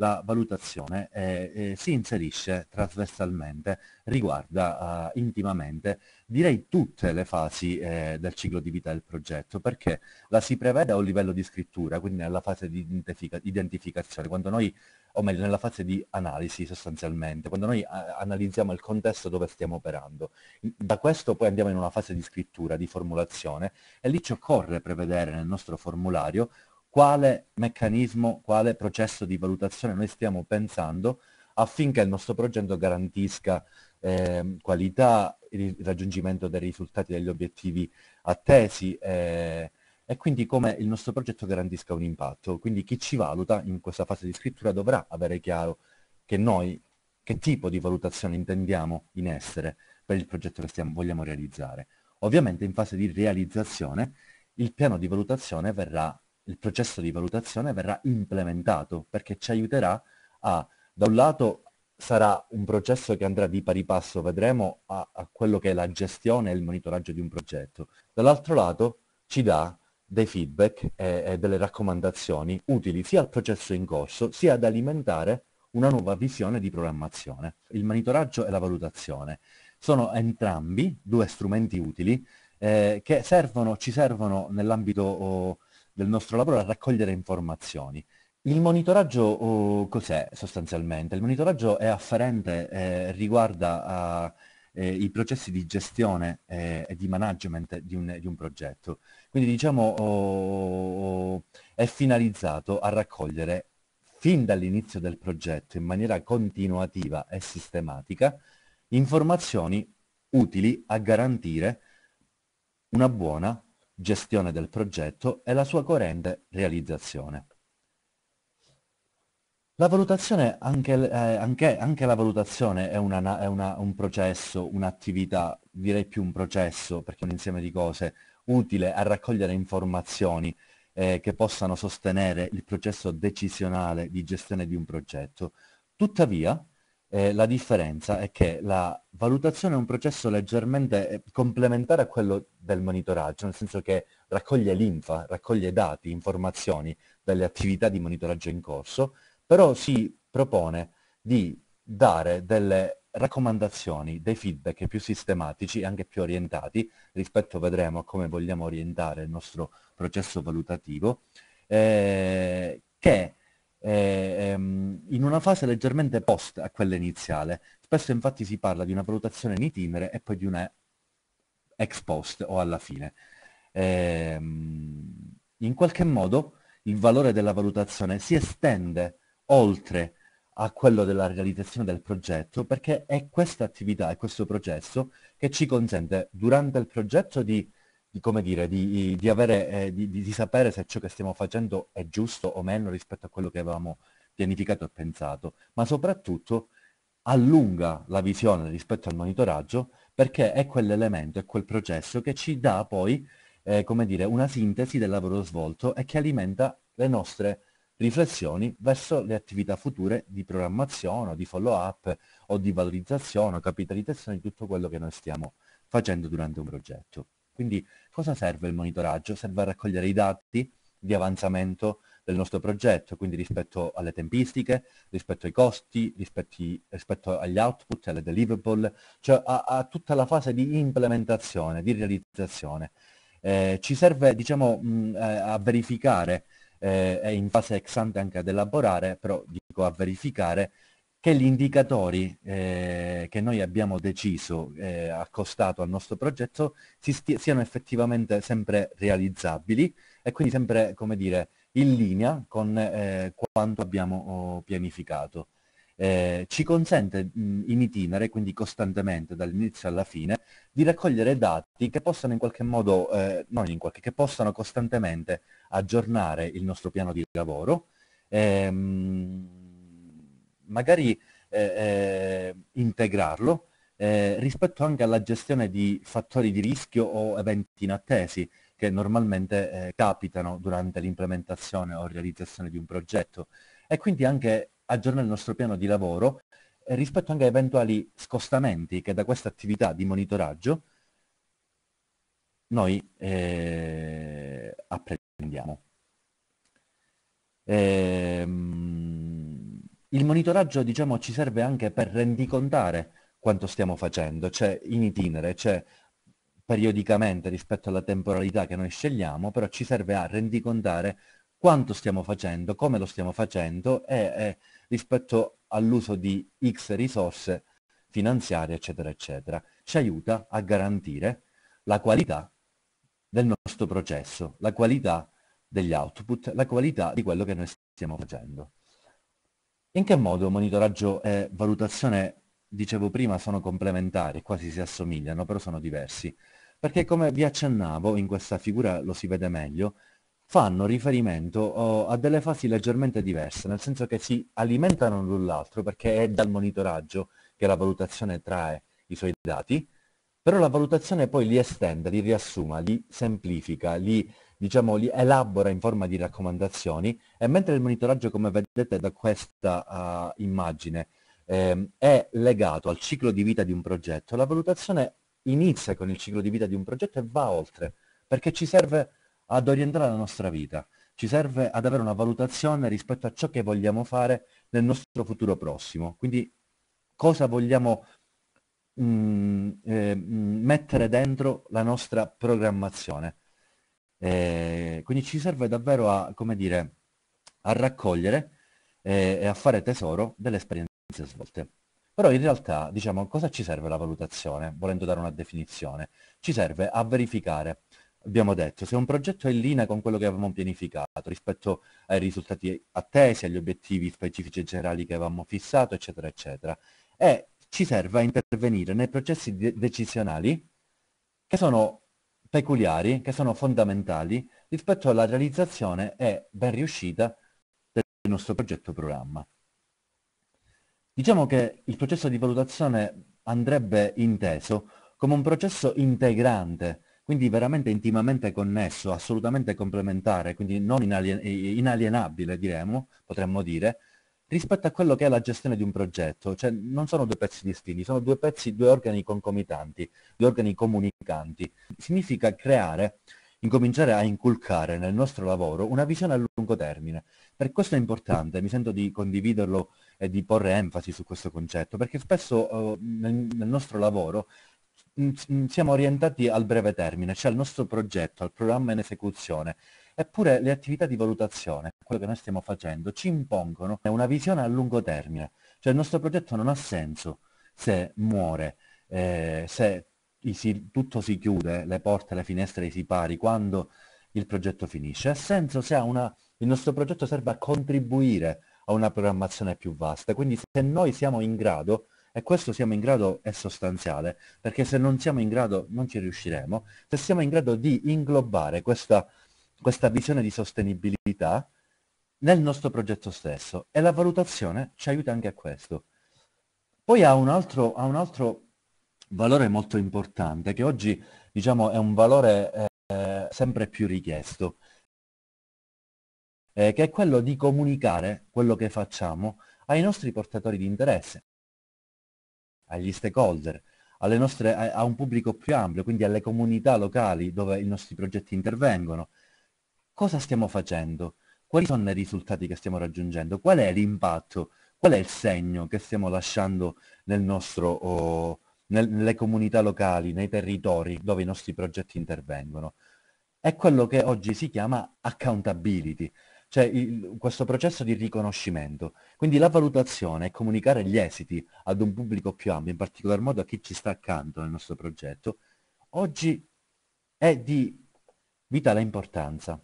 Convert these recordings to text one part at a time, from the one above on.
la valutazione eh, eh, si inserisce trasversalmente, riguarda eh, intimamente direi tutte le fasi eh, del ciclo di vita del progetto, perché la si prevede a un livello di scrittura, quindi nella fase di identific identificazione, quando noi, o meglio nella fase di analisi sostanzialmente, quando noi analizziamo il contesto dove stiamo operando. Da questo poi andiamo in una fase di scrittura, di formulazione, e lì ci occorre prevedere nel nostro formulario quale meccanismo, quale processo di valutazione noi stiamo pensando affinché il nostro progetto garantisca eh, qualità, il raggiungimento dei risultati degli obiettivi attesi eh, e quindi come il nostro progetto garantisca un impatto. Quindi chi ci valuta in questa fase di scrittura dovrà avere chiaro che noi che tipo di valutazione intendiamo in essere per il progetto che stiamo, vogliamo realizzare. Ovviamente in fase di realizzazione il piano di valutazione verrà il processo di valutazione verrà implementato perché ci aiuterà a, da un lato sarà un processo che andrà di pari passo, vedremo, a, a quello che è la gestione e il monitoraggio di un progetto, dall'altro lato ci dà dei feedback e, e delle raccomandazioni utili sia al processo in corso sia ad alimentare una nuova visione di programmazione. Il monitoraggio e la valutazione sono entrambi due strumenti utili eh, che servono, ci servono nell'ambito oh, del nostro lavoro a raccogliere informazioni. Il monitoraggio oh, cos'è sostanzialmente? Il monitoraggio è afferente, eh, riguarda a, eh, i processi di gestione eh, e di management di un, di un progetto. Quindi diciamo oh, è finalizzato a raccogliere fin dall'inizio del progetto in maniera continuativa e sistematica informazioni utili a garantire una buona gestione del progetto e la sua coerente realizzazione. La valutazione, anche, eh, anche, anche la valutazione è, una, è una, un processo, un'attività, direi più un processo perché è un insieme di cose, utile a raccogliere informazioni eh, che possano sostenere il processo decisionale di gestione di un progetto. Tuttavia, eh, la differenza è che la valutazione è un processo leggermente eh, complementare a quello del monitoraggio, nel senso che raccoglie linfa, raccoglie dati, informazioni dalle attività di monitoraggio in corso, però si propone di dare delle raccomandazioni, dei feedback più sistematici e anche più orientati, rispetto vedremo a come vogliamo orientare il nostro processo valutativo, eh, che eh, ehm, in una fase leggermente post a quella iniziale. Spesso infatti si parla di una valutazione in itinere e poi di una ex post o alla fine. Eh, in qualche modo il valore della valutazione si estende oltre a quello della realizzazione del progetto perché è questa attività, è questo processo che ci consente durante il progetto di di, come dire, di, di, avere, eh, di, di sapere se ciò che stiamo facendo è giusto o meno rispetto a quello che avevamo pianificato e pensato, ma soprattutto allunga la visione rispetto al monitoraggio perché è quell'elemento, è quel processo che ci dà poi, eh, come dire, una sintesi del lavoro svolto e che alimenta le nostre riflessioni verso le attività future di programmazione o di follow up o di valorizzazione o capitalizzazione di tutto quello che noi stiamo facendo durante un progetto. Quindi cosa serve il monitoraggio? Serve a raccogliere i dati di avanzamento del nostro progetto, quindi rispetto alle tempistiche, rispetto ai costi, rispetto, agli output, alle deliverable, cioè a, a tutta la fase di implementazione, di realizzazione. Eh, ci serve diciamo, mh, eh, a verificare eh, e in fase ex ante anche ad elaborare, però dico a verificare che gli indicatori eh, che noi abbiamo deciso, eh, accostato al nostro progetto, si siano effettivamente sempre realizzabili e quindi sempre, come dire, in linea con eh, quanto abbiamo oh, pianificato. Eh, ci consente mh, in itinere, quindi costantemente dall'inizio alla fine, di raccogliere dati che possano in qualche modo, eh, non in qualche, che possano costantemente aggiornare il nostro piano di lavoro, ehm, magari eh, eh integrarlo eh, rispetto anche alla gestione di fattori di rischio o eventi inattesi che normalmente eh, capitano durante l'implementazione o realizzazione di un progetto e quindi anche aggiornare il nostro piano di lavoro rispetto anche a eventuali scostamenti che da questa attività di monitoraggio noi eh, apprendiamo. Ehm, il monitoraggio diciamo, ci serve anche per rendicontare quanto stiamo facendo, cioè in itinere, cioè periodicamente rispetto alla temporalità che noi scegliamo, però ci serve a rendicontare quanto stiamo facendo, come lo stiamo facendo e, e rispetto all'uso di X risorse finanziarie, eccetera, eccetera. Ci aiuta a garantire la qualità del nostro processo, la qualità degli output, la qualità di quello che noi stiamo facendo. In che modo monitoraggio e valutazione, dicevo prima, sono complementari, quasi si assomigliano, però sono diversi? Perché come vi accennavo, in questa figura lo si vede meglio, fanno riferimento oh, a delle fasi leggermente diverse, nel senso che si alimentano l'un l'altro, perché è dal monitoraggio che la valutazione trae i suoi dati, però la valutazione poi li estende, li riassuma, li semplifica, li diciamo, li elabora in forma di raccomandazioni e mentre il monitoraggio, come vedete da questa uh, immagine, eh, è legato al ciclo di vita di un progetto, la valutazione inizia con il ciclo di vita di un progetto e va oltre, perché ci serve ad orientare la nostra vita, ci serve ad avere una valutazione rispetto a ciò che vogliamo fare nel nostro futuro prossimo. Quindi cosa vogliamo mh, mm, eh, mm, mettere dentro la nostra programmazione. Eh, quindi ci serve davvero a, come dire, a raccogliere eh, e a fare tesoro delle esperienze svolte. Però in realtà, diciamo, cosa ci serve la valutazione, volendo dare una definizione? Ci serve a verificare, abbiamo detto, se un progetto è in linea con quello che avevamo pianificato rispetto ai risultati attesi, agli obiettivi specifici e generali che avevamo fissato, eccetera, eccetera. E ci serve a intervenire nei processi de decisionali che sono peculiari che sono fondamentali rispetto alla realizzazione e ben riuscita del nostro progetto programma. Diciamo che il processo di valutazione andrebbe inteso come un processo integrante, quindi veramente intimamente connesso, assolutamente complementare, quindi non inalienabile diremo, potremmo dire, rispetto a quello che è la gestione di un progetto, cioè non sono due pezzi distinti, sono due pezzi, due organi concomitanti, due organi comunicanti. Significa creare, incominciare a inculcare nel nostro lavoro una visione a lungo termine. Per questo è importante, mi sento di condividerlo e di porre enfasi su questo concetto, perché spesso eh, nel, nel nostro lavoro mm, mm, siamo orientati al breve termine, cioè al nostro progetto, al programma in esecuzione, Eppure le attività di valutazione, quello che noi stiamo facendo, ci impongono una visione a lungo termine. Cioè il nostro progetto non ha senso se muore, eh, se si, tutto si chiude, le porte, le finestre, i sipari, quando il progetto finisce. Ha senso se ha una, il nostro progetto serve a contribuire a una programmazione più vasta. Quindi se noi siamo in grado, e questo siamo in grado è sostanziale, perché se non siamo in grado non ci riusciremo, se siamo in grado di inglobare questa questa visione di sostenibilità nel nostro progetto stesso e la valutazione ci aiuta anche a questo. Poi ha un altro, ha un altro valore molto importante che oggi diciamo, è un valore eh, sempre più richiesto, eh, che è quello di comunicare quello che facciamo ai nostri portatori di interesse, agli stakeholder, nostre, a, a un pubblico più ampio, quindi alle comunità locali dove i nostri progetti intervengono, cosa stiamo facendo, quali sono i risultati che stiamo raggiungendo, qual è l'impatto, qual è il segno che stiamo lasciando nel nostro, oh, nel, nelle comunità locali, nei territori dove i nostri progetti intervengono. È quello che oggi si chiama accountability, cioè il, questo processo di riconoscimento. Quindi la valutazione è comunicare gli esiti ad un pubblico più ampio, in particolar modo a chi ci sta accanto nel nostro progetto, oggi è di vitale importanza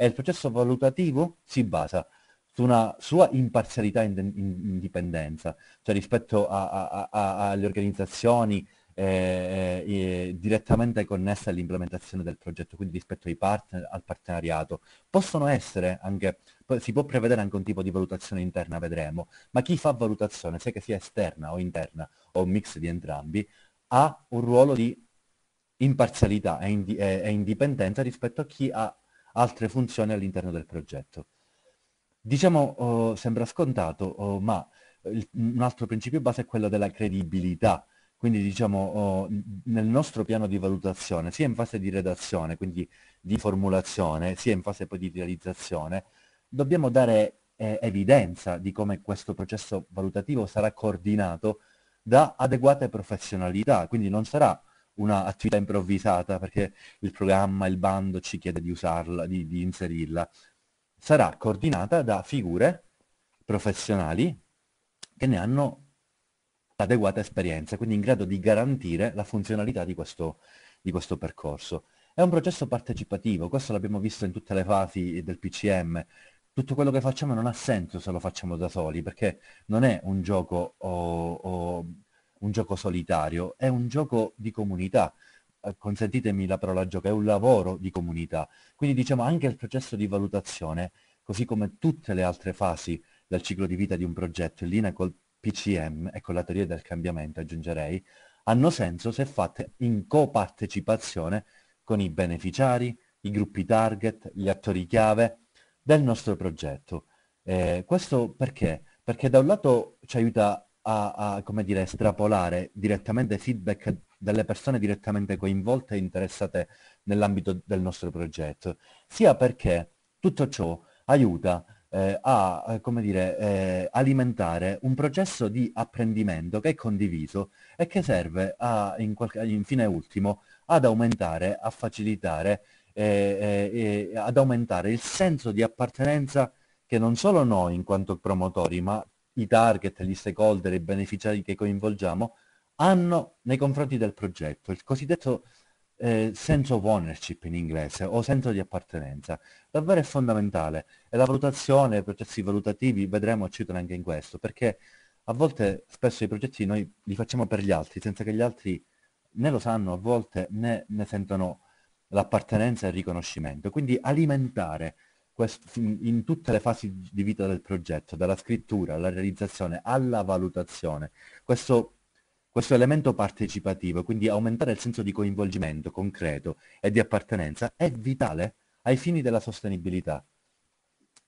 e il processo valutativo si basa su una sua imparzialità e ind- indipendenza, cioè rispetto a, a, a, alle organizzazioni eh, eh, direttamente connesse all'implementazione del progetto, quindi rispetto ai partner, al partenariato. Possono essere anche, si può prevedere anche un tipo di valutazione interna, vedremo, ma chi fa valutazione, sia che sia esterna o interna o un mix di entrambi, ha un ruolo di imparzialità e indipendenza rispetto a chi ha altre funzioni all'interno del progetto. Diciamo, oh, sembra scontato, oh, ma il, un altro principio base è quello della credibilità, quindi diciamo oh, nel nostro piano di valutazione, sia in fase di redazione, quindi di formulazione, sia in fase poi di realizzazione, dobbiamo dare eh, evidenza di come questo processo valutativo sarà coordinato da adeguate professionalità, quindi non sarà un'attività improvvisata perché il programma, il bando ci chiede di usarla, di, di inserirla. Sarà coordinata da figure professionali che ne hanno adeguata esperienza, quindi in grado di garantire la funzionalità di questo, di questo percorso. È un processo partecipativo, questo l'abbiamo visto in tutte le fasi del PCM. Tutto quello che facciamo non ha senso se lo facciamo da soli, perché non è un gioco o, o un gioco solitario, è un gioco di comunità eh, consentitemi la parola gioco, è un lavoro di comunità. Quindi diciamo anche il processo di valutazione, così come tutte le altre fasi del ciclo di vita di un progetto, in linea col PCM e con la teoria del cambiamento aggiungerei, hanno senso se fatte in copartecipazione con i beneficiari, i gruppi target, gli attori chiave del nostro progetto. Eh, questo perché? Perché da un lato ci aiuta a, a dire, estrapolare direttamente feedback delle persone direttamente coinvolte e interessate nell'ambito del nostro progetto, sia perché tutto ciò aiuta eh, a eh, dire, eh, alimentare un processo di apprendimento che è condiviso e che serve a, in, qualche, in fine ultimo ad aumentare, a facilitare, eh, eh ad aumentare il senso di appartenenza che non solo noi in quanto promotori, ma i target, gli stakeholder, i beneficiari che coinvolgiamo, hanno nei confronti del progetto, il cosiddetto eh, sense of ownership in inglese o senso di appartenenza. Davvero è fondamentale e la valutazione, i processi valutativi, vedremo, ci aiutano anche in questo, perché a volte spesso i progetti noi li facciamo per gli altri, senza che gli altri né lo sanno a volte né ne sentono l'appartenenza e il riconoscimento. Quindi alimentare in tutte le fasi di vita del progetto, dalla scrittura alla realizzazione alla valutazione, questo, questo elemento partecipativo, quindi aumentare il senso di coinvolgimento concreto e di appartenenza, è vitale ai fini della sostenibilità,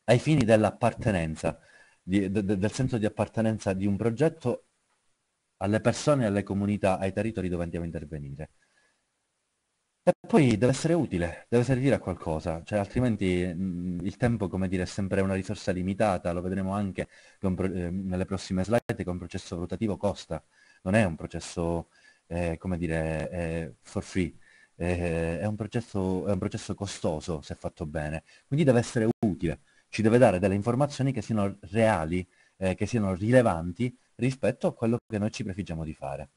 ai fini dell'appartenenza, de, del senso di appartenenza di un progetto alle persone, alle comunità, ai territori dove andiamo a intervenire. E poi deve essere utile, deve servire a qualcosa, cioè altrimenti mh, mm, il tempo, come dire, è sempre una risorsa limitata, lo vedremo anche pro- ehm, nelle prossime slide che un processo valutativo costa, non è un processo, eh, come dire, eh, for free, eh, è un, processo, è un processo costoso se fatto bene, quindi deve essere utile, ci deve dare delle informazioni che siano reali, eh, che siano rilevanti rispetto a quello che noi ci prefiggiamo di fare.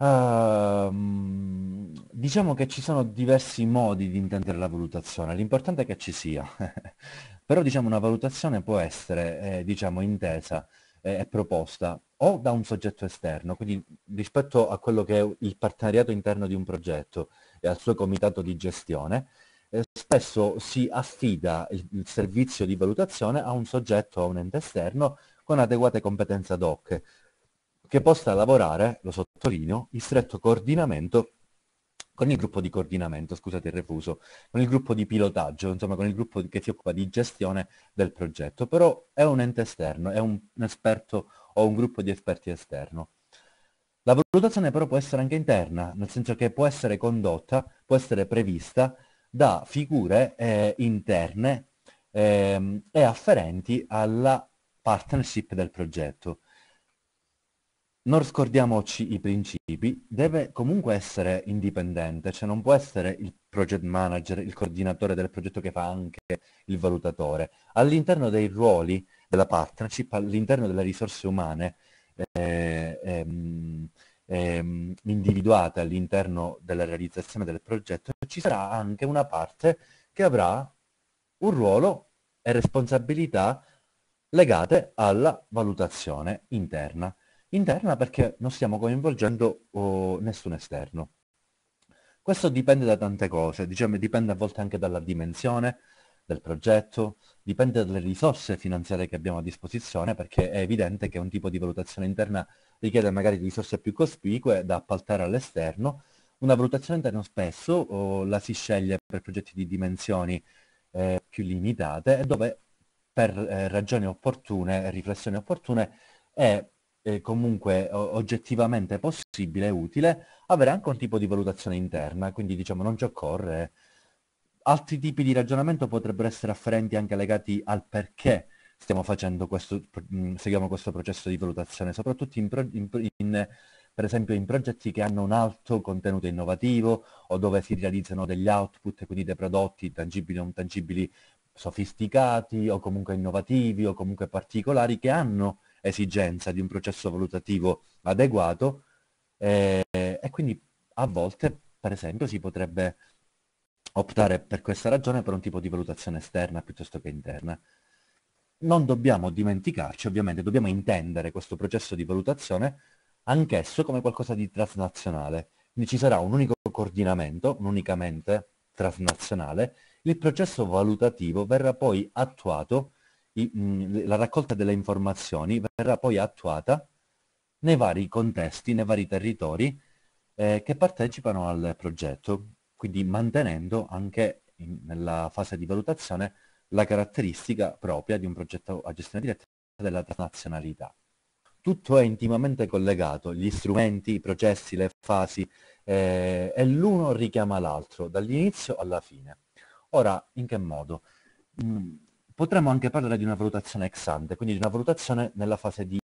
Ehm, diciamo che ci sono diversi modi di intendere la valutazione, l'importante è che ci sia, però diciamo una valutazione può essere eh, diciamo, intesa eh, e proposta o da un soggetto esterno, quindi rispetto a quello che è il partenariato interno di un progetto e al suo comitato di gestione, eh, spesso si affida il, il, servizio di valutazione a un soggetto o a un ente esterno con adeguate competenze ad hoc, che possa lavorare, lo sottolineo, in stretto coordinamento con il gruppo di coordinamento, scusate il refuso, con il gruppo di pilotaggio, insomma con il gruppo che si occupa di gestione del progetto, però è un ente esterno, è un, un esperto o un gruppo di esperti esterno. La valutazione però può essere anche interna, nel senso che può essere condotta, può essere prevista da figure eh, interne eh, e afferenti alla partnership del progetto non scordiamoci i principi, deve comunque essere indipendente, cioè non può essere il project manager, il coordinatore del progetto che fa anche il valutatore. All'interno dei ruoli della partnership, all'interno delle risorse umane eh, ehm, ehm, individuate all'interno della realizzazione del progetto, ci sarà anche una parte che avrà un ruolo e responsabilità legate alla valutazione interna interna perché non stiamo coinvolgendo oh, nessun esterno. Questo dipende da tante cose, diciamo, dipende a volte anche dalla dimensione del progetto, dipende dalle risorse finanziarie che abbiamo a disposizione, perché è evidente che un tipo di valutazione interna richiede magari risorse più cospicue da appaltare all'esterno. Una valutazione interna spesso oh, la si sceglie per progetti di dimensioni eh, più limitate e dove per eh, ragioni opportune, riflessioni opportune, è eh, comunque oggettivamente possibile e utile, avere anche un tipo di valutazione interna, quindi diciamo non ci occorre. Altri tipi di ragionamento potrebbero essere afferenti anche legati al perché stiamo facendo questo, seguiamo questo processo di valutazione, soprattutto in, in, in, per esempio in progetti che hanno un alto contenuto innovativo o dove si realizzano degli output, quindi dei prodotti tangibili o non tangibili sofisticati o comunque innovativi o comunque particolari che hanno esigenza di un processo valutativo adeguato e, eh, e quindi a volte, per esempio, si potrebbe optare per questa ragione per un tipo di valutazione esterna piuttosto che interna. Non dobbiamo dimenticarci, ovviamente, dobbiamo intendere questo processo di valutazione anch'esso come qualcosa di transnazionale. Quindi ci sarà un unico coordinamento, unicamente transnazionale, il processo valutativo verrà poi attuato Mm, la raccolta delle informazioni verrà poi attuata nei vari contesti, nei vari territori eh, che partecipano al progetto, quindi mantenendo anche in, nella fase di valutazione la caratteristica propria di un progetto a gestione diretta della transnazionalità. Tutto è intimamente collegato, gli strumenti, i processi, le fasi, eh, e l'uno richiama l'altro, dall'inizio alla fine. Ora, in che modo? Mm potremmo anche parlare di una valutazione ex ante, quindi di una valutazione nella fase di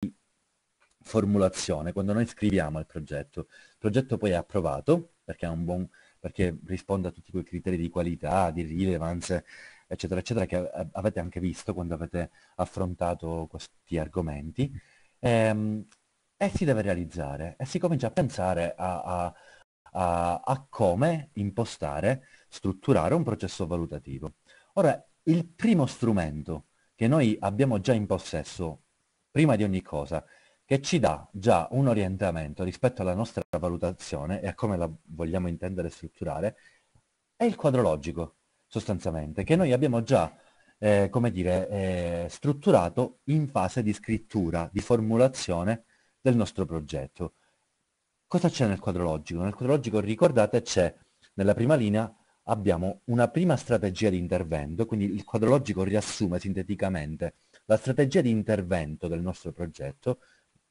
formulazione, quando noi scriviamo il progetto. Il progetto poi è approvato perché, è buon, perché risponde a tutti quei criteri di qualità, di rilevanza, eccetera, eccetera, che avete anche visto quando avete affrontato questi argomenti. E, ehm, e si deve realizzare e si comincia a pensare a, a, a, a come impostare, strutturare un processo valutativo. Ora, il primo strumento che noi abbiamo già in possesso, prima di ogni cosa, che ci dà già un orientamento rispetto alla nostra valutazione e a come la vogliamo intendere e strutturare, è il quadro logico, sostanzialmente, che noi abbiamo già, eh, come dire, eh, strutturato in fase di scrittura, di formulazione del nostro progetto. Cosa c'è nel quadro logico? Nel quadro logico, ricordate, c'è nella prima linea abbiamo una prima strategia di intervento, quindi il quadro logico riassume sinteticamente la strategia di intervento del nostro progetto,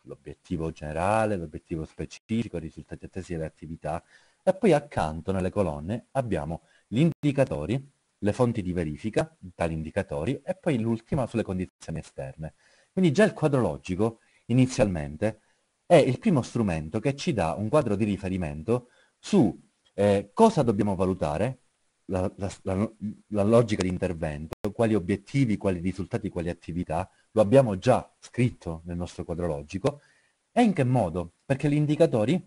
l'obiettivo generale, l'obiettivo specifico, i risultati attesi delle attività, e poi accanto nelle colonne abbiamo gli indicatori, le fonti di verifica, di tali indicatori, e poi l'ultima sulle condizioni esterne. Quindi già il quadro logico inizialmente, è il primo strumento che ci dà un quadro di riferimento su eh, cosa dobbiamo valutare? La, la, la, la, logica di intervento, quali obiettivi, quali risultati, quali attività, lo abbiamo già scritto nel nostro quadro logico, e in che modo? Perché gli indicatori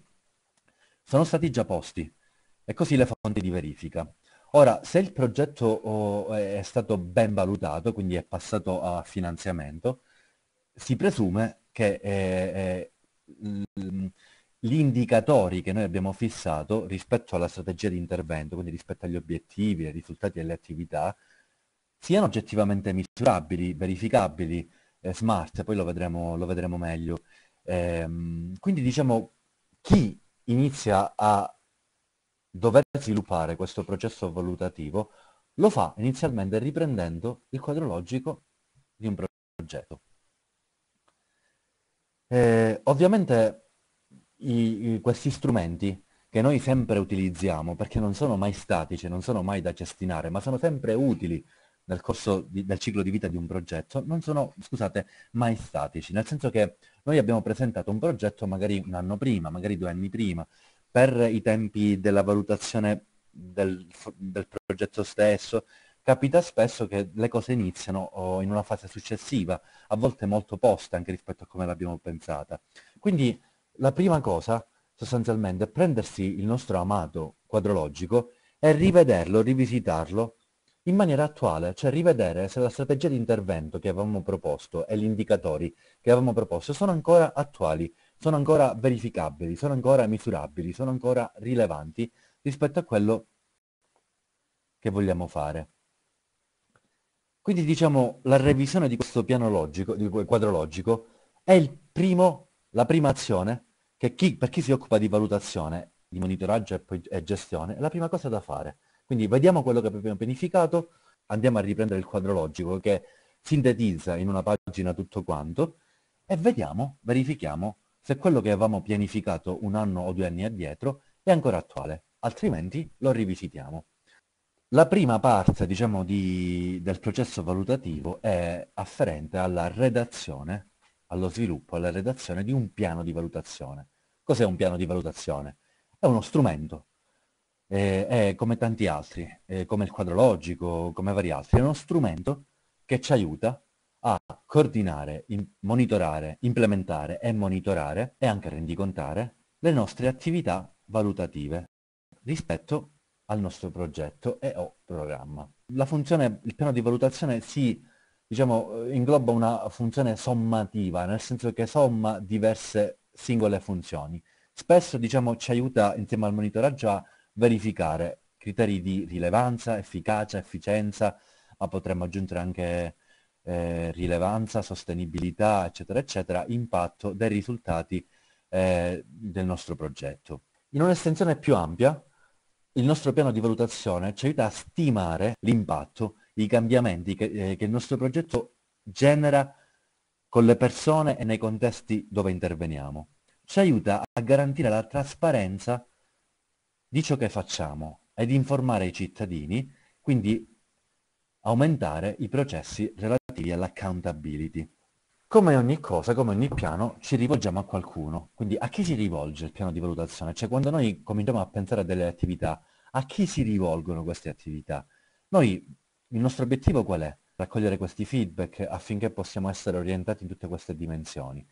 sono stati già posti, e così le fonti di verifica. Ora, se il progetto oh, è stato ben valutato, quindi è passato a finanziamento, si presume che eh, eh, gli indicatori che noi abbiamo fissato rispetto alla strategia di intervento, quindi rispetto agli obiettivi, ai risultati e alle attività, siano oggettivamente misurabili, verificabili, eh, smart, poi lo vedremo, lo vedremo meglio. Ehm, quindi diciamo, chi inizia a dover sviluppare questo processo valutativo lo fa inizialmente riprendendo il quadro logico di un progetto. Eh, ovviamente i, questi strumenti che noi sempre utilizziamo perché non sono mai statici, non sono mai da cestinare, ma sono sempre utili nel corso di, del ciclo di vita di un progetto, non sono, scusate, mai statici, nel senso che noi abbiamo presentato un progetto magari un anno prima, magari due anni prima, per i tempi della valutazione del, del progetto stesso, capita spesso che le cose iniziano oh, in una fase successiva, a volte molto posta anche rispetto a come l'abbiamo pensata. Quindi la prima cosa sostanzialmente è prendersi il nostro amato quadrologico e rivederlo, rivisitarlo in maniera attuale, cioè rivedere se la strategia di intervento che avevamo proposto e gli indicatori che avevamo proposto sono ancora attuali, sono ancora verificabili, sono ancora misurabili, sono ancora rilevanti rispetto a quello che vogliamo fare. Quindi diciamo la revisione di questo piano logico, di quadrologico, è il primo la prima azione, che chi, per chi si occupa di valutazione, di monitoraggio e, poi, e gestione, è la prima cosa da fare. Quindi vediamo quello che abbiamo pianificato, andiamo a riprendere il quadro logico che sintetizza in una pagina tutto quanto e vediamo, verifichiamo se quello che avevamo pianificato un anno o due anni addietro è ancora attuale, altrimenti lo rivisitiamo. La prima parte diciamo, di, del processo valutativo è afferente alla redazione allo sviluppo e alla redazione di un piano di valutazione. Cos'è un piano di valutazione? È uno strumento, eh, è come tanti altri, eh, come il quadro logico, come vari altri, è uno strumento che ci aiuta a coordinare, in, monitorare, implementare e monitorare e anche rendicontare le nostre attività valutative rispetto al nostro progetto e o programma. La funzione, il piano di valutazione si diciamo, eh, ingloba una funzione sommativa, nel senso che somma diverse singole funzioni. Spesso diciamo, ci aiuta insieme al monitoraggio a verificare criteri di rilevanza, efficacia, efficienza, ma potremmo aggiungere anche eh, rilevanza, sostenibilità, eccetera, eccetera, impatto dei risultati eh, del nostro progetto. In un'estensione più ampia, il nostro piano di valutazione ci aiuta a stimare l'impatto i cambiamenti che, eh, che il nostro progetto genera con le persone e nei contesti dove interveniamo. Ci aiuta a garantire la trasparenza di ciò che facciamo ed informare i cittadini, quindi aumentare i processi relativi all'accountability. Come ogni cosa, come ogni piano, ci rivolgiamo a qualcuno. Quindi a chi si rivolge il piano di valutazione? Cioè quando noi cominciamo a pensare a delle attività, a chi si rivolgono queste attività? Noi il nostro obiettivo qual è? Raccogliere questi feedback affinché possiamo essere orientati in tutte queste dimensioni.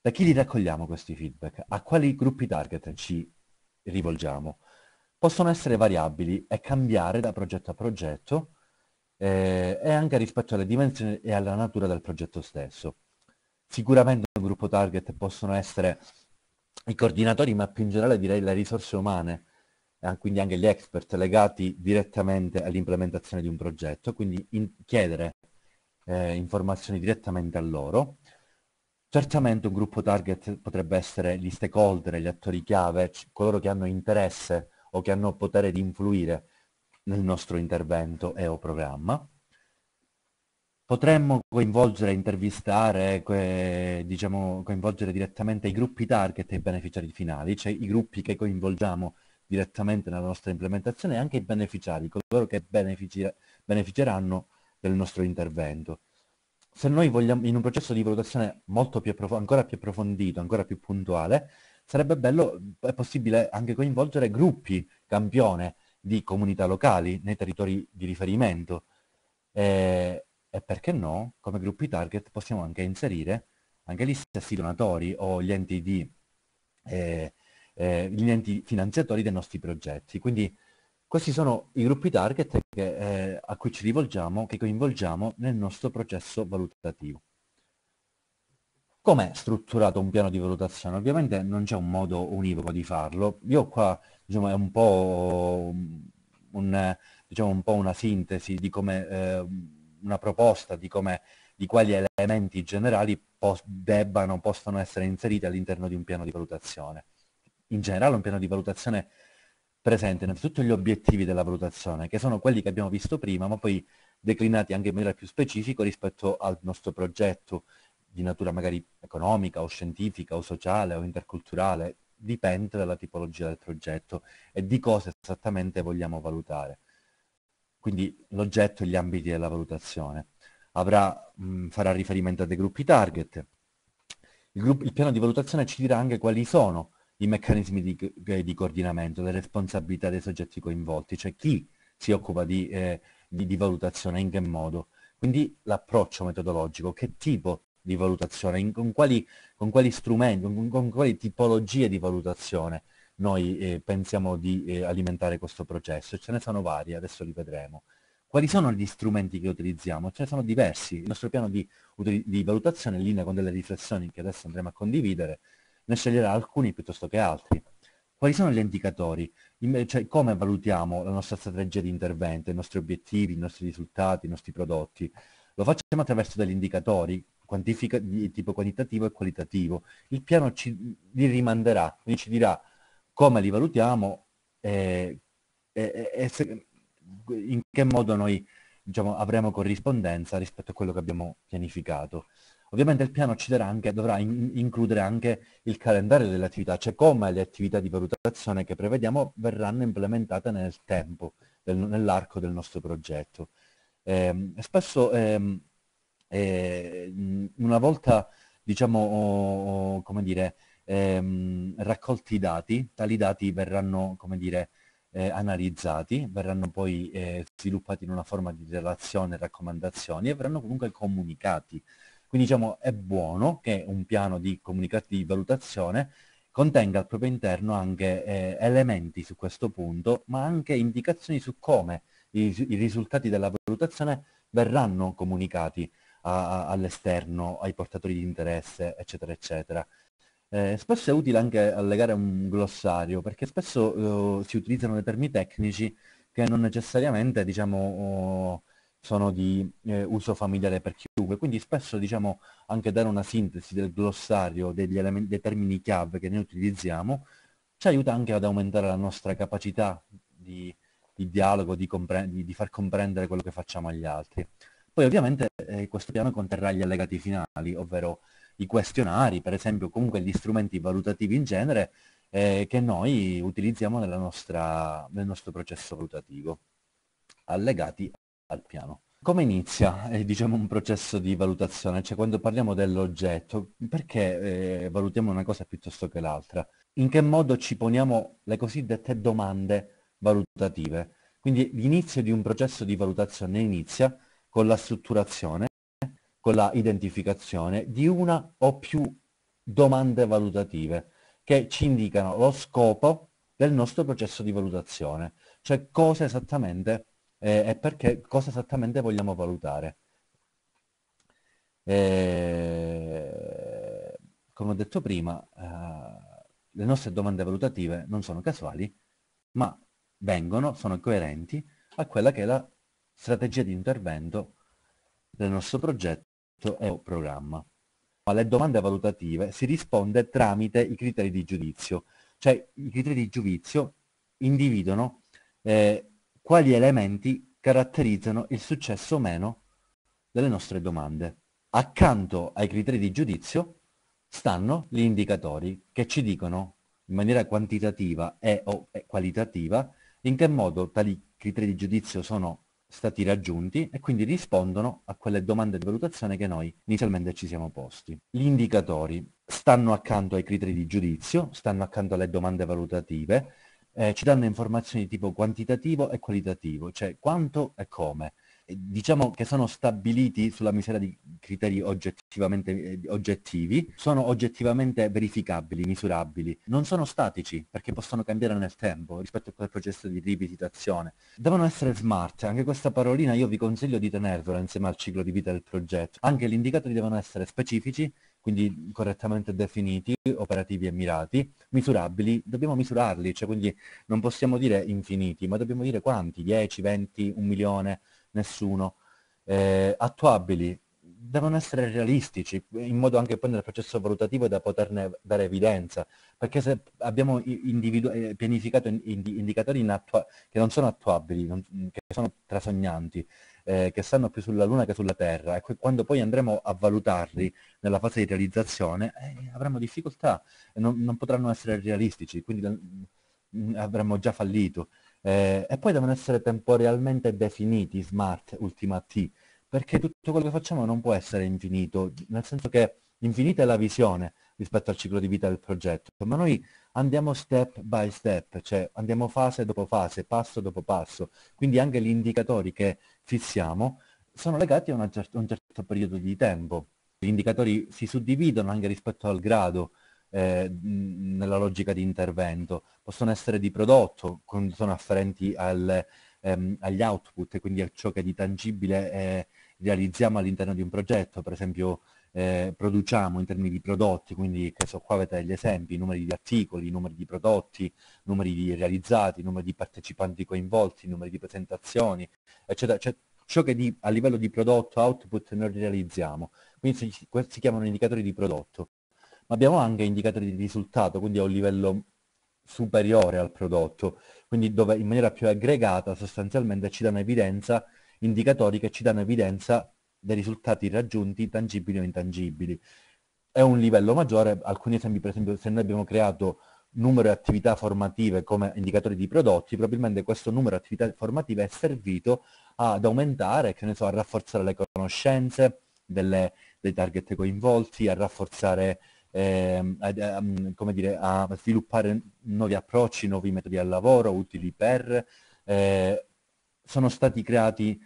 Da chi li raccogliamo questi feedback? A quali gruppi target ci rivolgiamo? Possono essere variabili e cambiare da progetto a progetto eh, e anche rispetto alle dimensioni e alla natura del progetto stesso. Sicuramente un gruppo target possono essere i coordinatori, ma più in generale direi le risorse umane, Ah, quindi anche gli expert legati direttamente all'implementazione di un progetto, quindi in chiedere eh, informazioni direttamente a loro. Certamente un gruppo target potrebbe essere gli stakeholder, gli attori chiave, coloro che hanno interesse o che hanno potere di influire nel nostro intervento e o programma. Potremmo coinvolgere, intervistare, que, diciamo, coinvolgere direttamente i gruppi target e i beneficiari finali, cioè i gruppi che coinvolgiamo direttamente nella nostra implementazione e anche i beneficiari, coloro che beneficeranno del nostro intervento. Se noi vogliamo, in un processo di valutazione più ancora più approfondito, ancora più puntuale, sarebbe bello, è possibile anche coinvolgere gruppi, campione di comunità locali nei territori di riferimento. E, e perché no, come gruppi target possiamo anche inserire anche gli stessi donatori o gli enti di eh, eh, gli enti finanziatori dei nostri progetti. Quindi questi sono i gruppi target che, eh, a cui ci rivolgiamo, che coinvolgiamo nel nostro processo valutativo. Com'è strutturato un piano di valutazione? Ovviamente non c'è un modo univoco di farlo. Io qua diciamo, è un po', un, diciamo, un po una sintesi di come eh, una proposta di, come, di quali elementi generali pos debbano, possono essere inseriti all'interno di un piano di valutazione in generale un piano di valutazione presente innanzitutto gli obiettivi della valutazione, che sono quelli che abbiamo visto prima, ma poi declinati anche in maniera più specifica rispetto al nostro progetto di natura magari economica o scientifica o sociale o interculturale, dipende dalla tipologia del progetto e di cosa esattamente vogliamo valutare. Quindi l'oggetto e gli ambiti della valutazione. Avrà, mh, farà riferimento a dei gruppi target. Il, gruppo, il piano di valutazione ci dirà anche quali sono i meccanismi di, eh, di, coordinamento, le responsabilità dei soggetti coinvolti, cioè chi si occupa di, eh, di, di valutazione, in che modo. Quindi l'approccio metodologico, che tipo di valutazione, in, con, quali, con, quali, strumenti, con, con, quali tipologie di valutazione noi eh, pensiamo di eh, alimentare questo processo. Ce ne sono vari, adesso li vedremo. Quali sono gli strumenti che utilizziamo? Ce ne sono diversi. Il nostro piano di, di valutazione in linea con delle riflessioni che adesso andremo a condividere ne sceglierà alcuni piuttosto che altri. Quali sono gli indicatori? Cioè, come valutiamo la nostra strategia di intervento, i nostri obiettivi, i nostri risultati, i nostri prodotti? Lo facciamo attraverso degli indicatori di tipo quantitativo e qualitativo. Il piano ci, li rimanderà, quindi ci dirà come li valutiamo e, e, e se, in che modo noi diciamo, avremo corrispondenza rispetto a quello che abbiamo pianificato. Ovviamente il piano anche, dovrà in, includere anche il calendario delle attività, cioè come le attività di valutazione che prevediamo verranno implementate nel tempo, del, nell'arco del nostro progetto. Eh, spesso eh, eh, una volta diciamo, come dire, ehm, raccolti i dati, tali dati verranno come dire, eh, analizzati, verranno poi eh, sviluppati in una forma di relazione e raccomandazioni e verranno comunque comunicati quindi diciamo è buono che un piano di, di valutazione contenga al proprio interno anche eh, elementi su questo punto, ma anche indicazioni su come i, i risultati della valutazione verranno comunicati all'esterno, ai portatori di interesse, eccetera, eccetera. Eh, spesso è utile anche allegare un glossario, perché spesso eh, si utilizzano dei termini tecnici che non necessariamente diciamo, oh, sono di eh, uso familiare per chiunque, quindi spesso diciamo anche dare una sintesi del glossario degli elementi, dei termini chiave che noi utilizziamo ci aiuta anche ad aumentare la nostra capacità di, di dialogo, di, di, di, far comprendere quello che facciamo agli altri. Poi ovviamente eh, questo piano conterrà gli allegati finali, ovvero i questionari, per esempio comunque gli strumenti valutativi in genere eh, che noi utilizziamo nostra, nel nostro processo valutativo, allegati al piano. Come inizia, eh, diciamo, un processo di valutazione? Cioè, quando parliamo dell'oggetto, perché eh, valutiamo una cosa piuttosto che l'altra? In che modo ci poniamo le cosiddette domande valutative? Quindi l'inizio di un processo di valutazione inizia con la strutturazione, con la identificazione di una o più domande valutative che ci indicano lo scopo del nostro processo di valutazione, cioè cosa esattamente eh, e perché, cosa esattamente vogliamo valutare. E, eh, come ho detto prima, eh, le nostre domande valutative non sono casuali, ma vengono, sono coerenti a quella che è la strategia di intervento del nostro progetto e programma. Alle domande valutative si risponde tramite i criteri di giudizio, cioè i criteri di giudizio individuano eh, quali elementi caratterizzano il successo o meno delle nostre domande. Accanto ai criteri di giudizio stanno gli indicatori che ci dicono in maniera quantitativa e o qualitativa in che modo tali criteri di giudizio sono stati raggiunti e quindi rispondono a quelle domande di valutazione che noi inizialmente ci siamo posti. Gli indicatori stanno accanto ai criteri di giudizio, stanno accanto alle domande valutative eh, ci danno informazioni di tipo quantitativo e qualitativo, cioè quanto e come. Diciamo che sono stabiliti sulla misura di criteri oggettivamente eh, oggettivi, sono oggettivamente verificabili, misurabili, non sono statici perché possono cambiare nel tempo rispetto a quel processo di rivisitazione. Devono essere smart, anche questa parolina io vi consiglio di tenervela insieme al ciclo di vita del progetto. Anche gli indicatori devono essere specifici quindi correttamente definiti, operativi e mirati, misurabili, dobbiamo misurarli, cioè quindi non possiamo dire infiniti, ma dobbiamo dire quanti, 10, 20, un milione, nessuno, eh, attuabili, devono essere realistici, in modo anche poi nel processo valutativo da poterne dare evidenza, perché se abbiamo eh, pianificato indicatori in che non sono attuabili, non, che sono trasognanti, eh, che stanno più sulla Luna che sulla Terra e quando poi andremo a valutarli nella fase di realizzazione eh, avremo difficoltà, non, non, potranno essere realistici, quindi mh, mm, avremo già fallito. Eh, e poi devono essere temporalmente definiti smart ultima T, perché tutto quello che facciamo non può essere infinito, nel senso che infinita è la visione rispetto al ciclo di vita del progetto, ma noi andiamo step by step, cioè andiamo fase dopo fase, passo dopo passo, quindi anche gli indicatori che fissiamo sono legati a, a un certo periodo di tempo. Gli indicatori si suddividono anche rispetto al grado eh, nella logica di intervento, possono essere di prodotto, sono afferenti al, ehm, agli output, quindi a ciò che di tangibile eh, realizziamo all'interno di un progetto, per esempio eh, produciamo in termini di prodotti, quindi che so, qua avete gli esempi, numeri di articoli, numeri di prodotti, numeri di realizzati, numeri di partecipanti coinvolti, numeri di presentazioni, eccetera, cioè, ciò che di, a livello di prodotto output noi realizziamo, quindi si, si chiamano indicatori di prodotto, ma abbiamo anche indicatori di risultato, quindi a un livello superiore al prodotto, quindi dove in maniera più aggregata sostanzialmente ci danno evidenza indicatori che ci danno evidenza dei risultati raggiunti tangibili o intangibili. È un livello maggiore, alcuni esempi per esempio se noi abbiamo creato numero di attività formative come indicatori di prodotti, probabilmente questo numero di attività formative è servito ad aumentare, che ne so, a rafforzare le conoscenze delle, dei target coinvolti, a rafforzare, eh, a, ehm, come dire, a sviluppare nuovi approcci, nuovi metodi al lavoro utili per... Eh, sono stati creati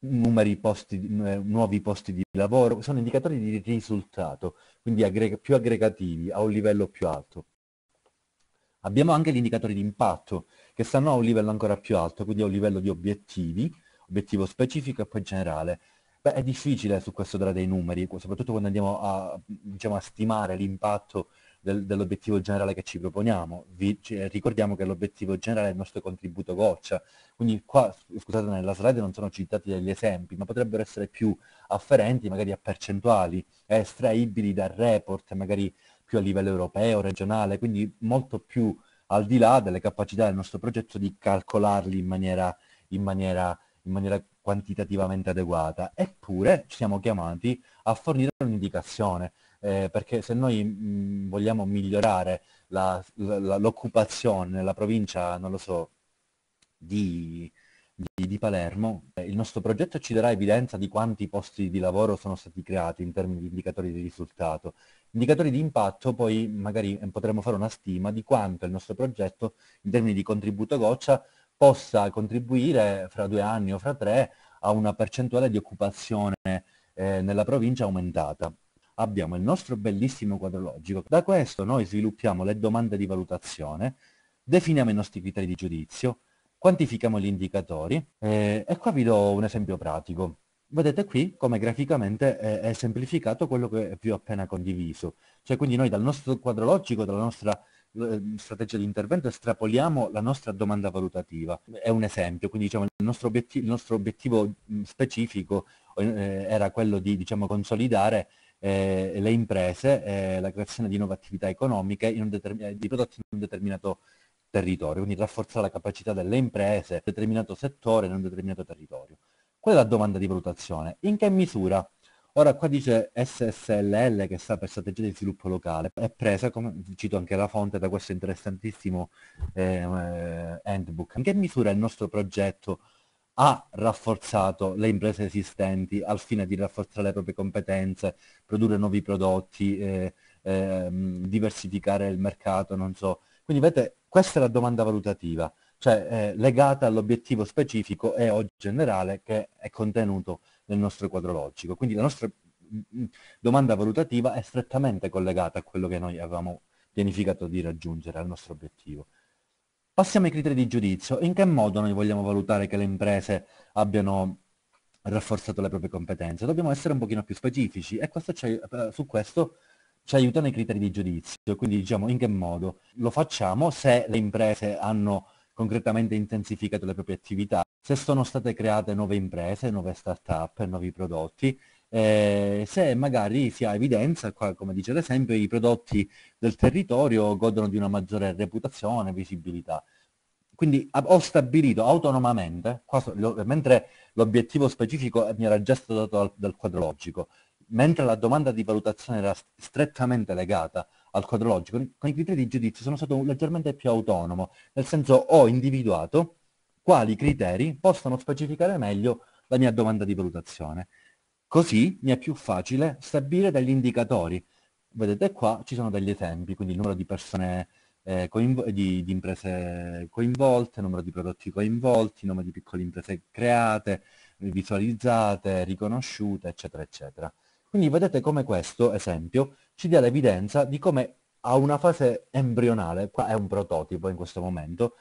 numeri posti, eh, nuovi posti di lavoro, sono indicatori di risultato, quindi aggreg più aggregativi, a un livello più alto. Abbiamo anche gli indicatori di impatto, che stanno a un livello ancora più alto, quindi a un livello di obiettivi, obiettivo specifico e poi generale. Beh, è difficile su questo dare dei numeri, soprattutto quando andiamo a, diciamo, a stimare l'impatto del, dell'obiettivo generale che ci proponiamo. Vi, ci, eh, ricordiamo che l'obiettivo generale è il nostro contributo goccia, quindi qua, scusate, nella slide non sono citati degli esempi, ma potrebbero essere più afferenti magari a percentuali, estraibili dal report, magari più a livello europeo, regionale, quindi molto più al di là delle capacità del nostro progetto di calcolarli in maniera, in maniera, in maniera quantitativamente adeguata, eppure siamo chiamati a fornire un'indicazione eh, perché se noi mh, mm, vogliamo migliorare la, la, l'occupazione nella provincia, non lo so, di, di, di, Palermo, eh, il nostro progetto ci darà evidenza di quanti posti di lavoro sono stati creati in termini di indicatori di risultato. Indicatori di impatto poi magari eh, potremmo fare una stima di quanto il nostro progetto in termini di contributo goccia possa contribuire fra due anni o fra tre a una percentuale di occupazione eh, nella provincia aumentata abbiamo il nostro bellissimo quadro logico. Da questo noi sviluppiamo le domande di valutazione, definiamo i nostri criteri di giudizio, quantifichiamo gli indicatori eh, e qua vi do un esempio pratico. Vedete qui come graficamente è, è semplificato quello che vi ho appena condiviso. Cioè quindi noi dal nostro quadro logico, dalla nostra eh, strategia di intervento estrapoliamo la nostra domanda valutativa. È un esempio, quindi diciamo, il, nostro obiettivo, il nostro obiettivo specifico eh, era quello di diciamo, consolidare eh, le imprese, eh, la creazione di nuove attività economiche eh, di prodotti in un determinato territorio, quindi rafforzare la capacità delle imprese in un determinato settore, in un determinato territorio. Qual è la domanda di valutazione? In che misura? Ora qua dice SSLL che sta per strategia di sviluppo locale, è presa, come cito anche la fonte da questo interessantissimo eh, eh handbook. In che misura il nostro progetto ha rafforzato le imprese esistenti al fine di rafforzare le proprie competenze, produrre nuovi prodotti, eh, eh, diversificare il mercato, non so. Quindi vedete, questa è la domanda valutativa, cioè eh, legata all'obiettivo specifico e o generale che è contenuto nel nostro quadro logico. Quindi la nostra mm, mm, domanda valutativa è strettamente collegata a quello che noi avevamo pianificato di raggiungere, al nostro obiettivo. Passiamo ai criteri di giudizio. In che modo noi vogliamo valutare che le imprese abbiano rafforzato le proprie competenze? Dobbiamo essere un pochino più specifici e questo eh, su questo ci aiutano i criteri di giudizio. Quindi diciamo in che modo? Lo facciamo se le imprese hanno concretamente intensificato le proprie attività, se sono state create nuove imprese, nuove start-up, nuovi prodotti, eh, se magari si ha evidenza, come dice l'esempio, i prodotti del territorio godono di una maggiore reputazione, visibilità. Quindi ho stabilito autonomamente, qua, lo, mentre l'obiettivo specifico mi era già stato dato dal, dal logico, mentre la domanda di valutazione era strettamente legata al quadro quadrologico, con i criteri di giudizio sono stato leggermente più autonomo, nel senso ho individuato quali criteri possono specificare meglio la mia domanda di valutazione. Così mi è più facile stabilire degli indicatori. Vedete qua ci sono degli esempi, quindi il numero di persone eh, di, di, imprese coinvolte, numero di prodotti coinvolti, numero di piccole imprese create, visualizzate, riconosciute, eccetera, eccetera. Quindi vedete come questo esempio ci dia l'evidenza di come a una fase embrionale, qua è un prototipo in questo momento,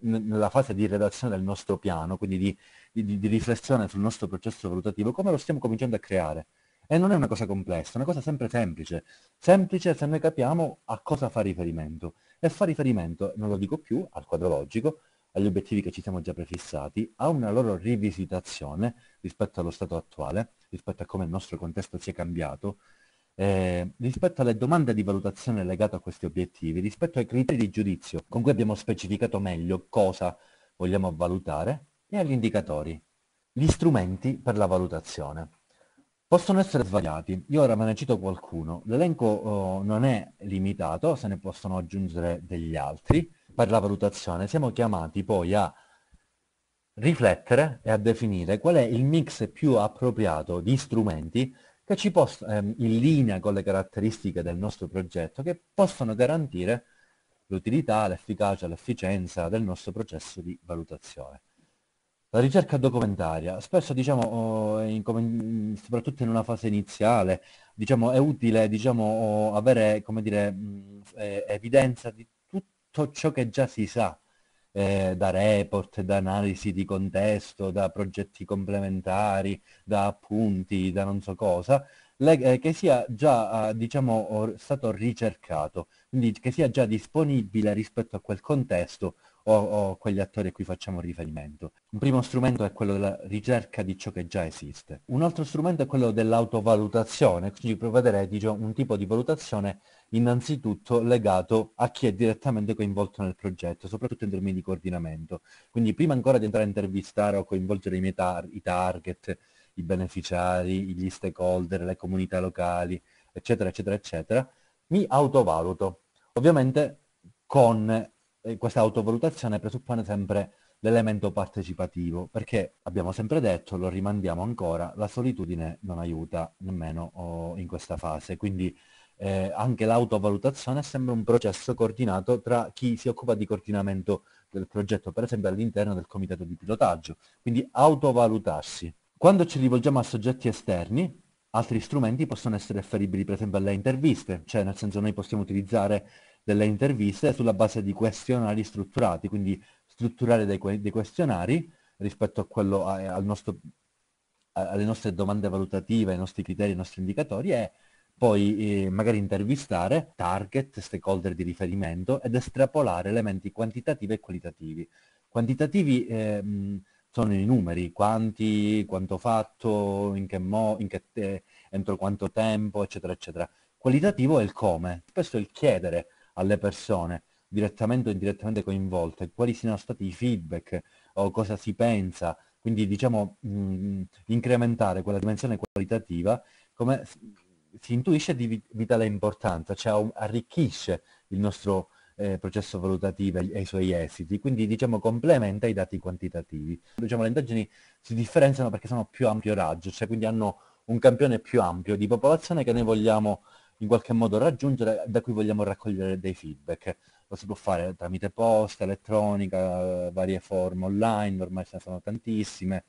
nella fase di redazione del nostro piano, quindi di di, di riflessione sul nostro processo valutativo, come lo stiamo cominciando a creare. E non è una cosa complessa, è una cosa sempre semplice. Semplice se noi capiamo a cosa fa riferimento. E fa riferimento, non lo dico più, al quadro logico, agli obiettivi che ci siamo già prefissati, a una loro rivisitazione rispetto allo stato attuale, rispetto a come il nostro contesto si è cambiato, eh, rispetto alle domande di valutazione legate a questi obiettivi, rispetto ai criteri di giudizio con cui abbiamo specificato meglio cosa vogliamo valutare e agli indicatori. Gli strumenti per la valutazione. Possono essere svariati, io ora me ne cito qualcuno, l'elenco eh, non è limitato, se ne possono aggiungere degli altri. Per la valutazione siamo chiamati poi a riflettere e a definire qual è il mix più appropriato di strumenti che ci possono, ehm, in linea con le caratteristiche del nostro progetto, che possono garantire l'utilità, l'efficacia, l'efficienza del nostro processo di valutazione. La ricerca documentaria, spesso diciamo, oh, in, soprattutto in una fase iniziale, diciamo, è utile diciamo, oh, avere dire, evidenza di tutto ciò che già si sa, eh, da report, da analisi di contesto, da progetti complementari, da appunti, da non so cosa, eh, che sia già ah, diciamo, stato ricercato, quindi che sia già disponibile rispetto a quel contesto o, o quegli attori a cui facciamo riferimento. Un primo strumento è quello della ricerca di ciò che già esiste. Un altro strumento è quello dell'autovalutazione, quindi provvedere diciamo, un tipo di valutazione innanzitutto legato a chi è direttamente coinvolto nel progetto, soprattutto in termini di coordinamento. Quindi prima ancora di entrare a intervistare o coinvolgere i, tar- i target, i beneficiari, gli stakeholder, le comunità locali, eccetera, eccetera, eccetera, mi autovaluto. Ovviamente con eh, questa autovalutazione presuppone sempre l'elemento partecipativo, perché abbiamo sempre detto, lo rimandiamo ancora, la solitudine non aiuta nemmeno oh, in questa fase, quindi eh, anche l'autovalutazione sembra un processo coordinato tra chi si occupa di coordinamento del progetto, per esempio all'interno del comitato di pilotaggio, quindi autovalutarsi. Quando ci rivolgiamo a soggetti esterni, altri strumenti possono essere afferibili per esempio alle interviste, cioè nel senso noi possiamo utilizzare delle interviste sulla base di questionari strutturati, quindi strutturare dei, dei questionari rispetto a quello, a, al nostro, a, alle nostre domande valutative, ai nostri criteri, ai nostri indicatori e poi eh, magari intervistare target, stakeholder di riferimento ed estrapolare elementi quantitativi e qualitativi. Quantitativi eh, sono i numeri, quanti, quanto fatto, in che mo, in che te, entro quanto tempo, eccetera, eccetera. Qualitativo è il come, spesso il chiedere, alle persone direttamente o indirettamente coinvolte, quali siano stati i feedback o cosa si pensa, quindi diciamo mh, mm, incrementare quella dimensione qualitativa come si intuisce di vitale importanza, cioè arricchisce il nostro eh, processo valutativo e i suoi esiti, quindi diciamo complementa i dati quantitativi. Diciamo le indagini si differenziano perché sono più ampio raggio, cioè quindi hanno un campione più ampio di popolazione che noi vogliamo in qualche modo raggiungere, da cui vogliamo raccogliere dei feedback. Lo si può fare tramite posta, elettronica, eh, varie forme online, ormai ce ne sono tantissime,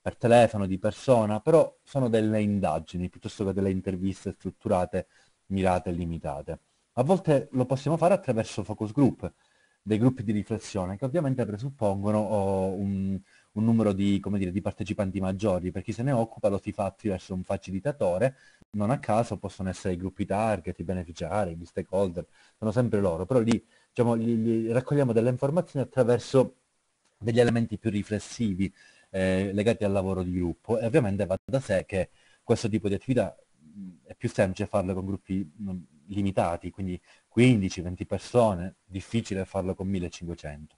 per telefono, di persona, però sono delle indagini piuttosto che delle interviste strutturate, mirate e limitate. A volte lo possiamo fare attraverso focus group, dei gruppi di riflessione, che ovviamente presuppongono oh, un, un numero di, dire, di partecipanti maggiori, per chi se ne occupa lo si fa attraverso un facilitatore non a caso possono essere i gruppi target, i beneficiari, gli stakeholder, sono sempre loro, però lì diciamo, gli, gli raccogliamo delle informazioni attraverso degli elementi più riflessivi eh, legati al lavoro di gruppo e ovviamente va da sé che questo tipo di attività è più semplice farlo con gruppi limitati, quindi 15-20 persone, difficile farlo con 1500.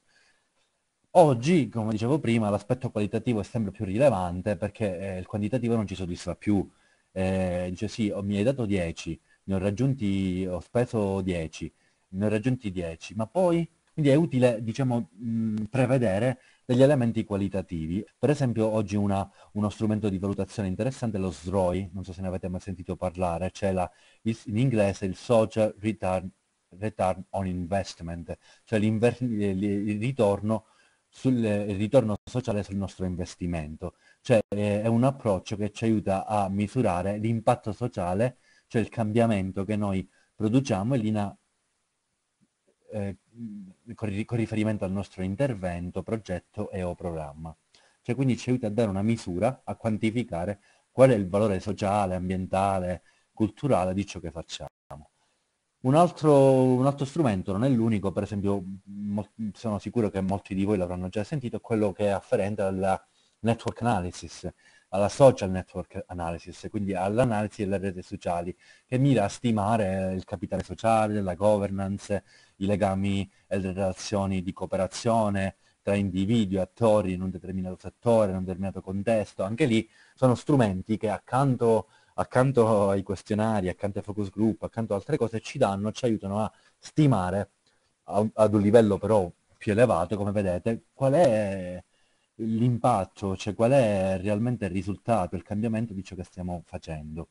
Oggi, come dicevo prima, l'aspetto qualitativo è sempre più rilevante perché eh, il quantitativo non ci soddisfa più, eh, dice sì, mi hai dato 10, ne ho raggiunti, ho speso 10, ne ho raggiunti 10, ma poi quindi è utile diciamo, mh, prevedere degli elementi qualitativi. Per esempio oggi una, uno strumento di valutazione interessante è lo SROI, non so se ne avete mai sentito parlare, c'è la, in inglese il Social Return, Return on Investment, cioè il ritorno, sul, il ritorno sociale sul nostro investimento. Cioè eh, è un approccio che ci aiuta a misurare l'impatto sociale, cioè il cambiamento che noi produciamo in linea, eh, con, con riferimento al nostro intervento, progetto e o programma. Cioè quindi ci aiuta a dare una misura, a quantificare qual è il valore sociale, ambientale, culturale di ciò che facciamo. Un altro, un altro, strumento, non è l'unico, per esempio sono sicuro che molti di voi l'avranno già sentito, quello che è afferente alla network analysis, alla social network analysis, quindi all'analisi delle reti sociali, che mira a stimare il capitale sociale, la governance, i legami e le relazioni di cooperazione tra individui attori in un determinato settore, in un determinato contesto. Anche lì sono strumenti che accanto, accanto ai questionari, accanto ai focus group, accanto ad altre cose, ci danno, ci aiutano a stimare ad un livello però più elevato, come vedete, qual è l'impatto, cioè qual è realmente il risultato, il cambiamento di ciò che stiamo facendo.